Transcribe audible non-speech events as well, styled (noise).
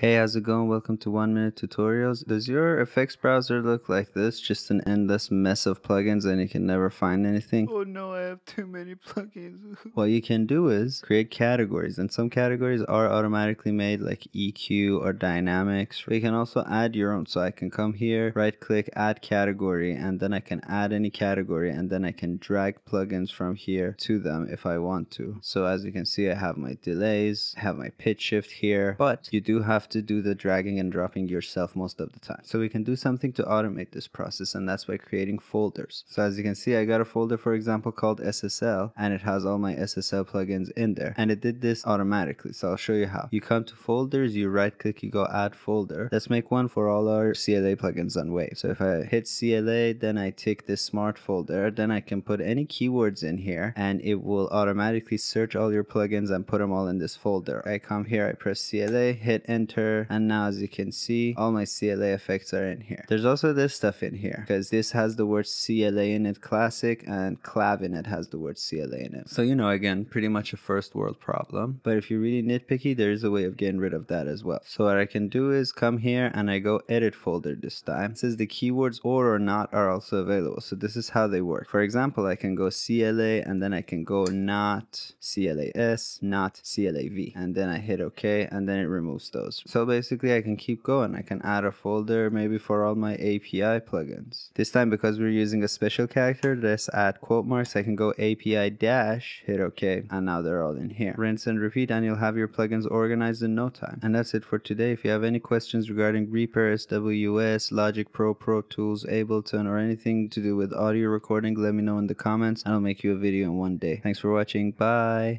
Hey, how's it going? Welcome to 1 Minute Tutorials. Does your effects browser look like this? Just an endless mess of plugins and you can never find anything? Oh no, I have too many (laughs) plugins. (laughs) what you can do is create categories and some categories are automatically made like EQ or dynamics. But you can also add your own. So I can come here, right click, add category and then I can add any category and then I can drag plugins from here to them if I want to. So as you can see, I have my delays, I have my pitch shift here, but you do have to do the dragging and dropping yourself most of the time. So we can do something to automate this process and that's by creating folders. So as you can see, I got a folder, for example, called SSL and it has all my SSL plugins in there and it did this automatically. So I'll show you how. You come to folders, you right click, you go add folder. Let's make one for all our CLA plugins on Wave. So if I hit CLA, then I take this smart folder, then I can put any keywords in here and it will automatically search all your plugins and put them all in this folder. I come here, I press CLA, hit enter, filter. And now as you can see, all my CLA effects are in here. There's also this stuff in here because this has the word CLA in it classic and clav in it has the word CLA in it. So, you know, again, pretty much a first world problem. But if you're really nitpicky, there is a way of getting rid of that as well. So what I can do is come here and I go edit folder this time. It says the keywords or or not are also available. So this is how they work. For example, I can go CLA and then I can go not CLAS, not CLAV. And then I hit OK and then it removes those. So basically I can keep going. I can add a folder maybe for all my API plugins. This time because we're using a special character, let's add quote marks. I can go API dash, hit OK, and now they're all in here. Rinse and repeat and you'll have your plugins organized in no time. And that's it for today. If you have any questions regarding Reaper, SWS, Logic Pro, Pro Tools, Ableton, or anything to do with audio recording, let me know in the comments and I'll make you a video in one day. Thanks for watching. Bye.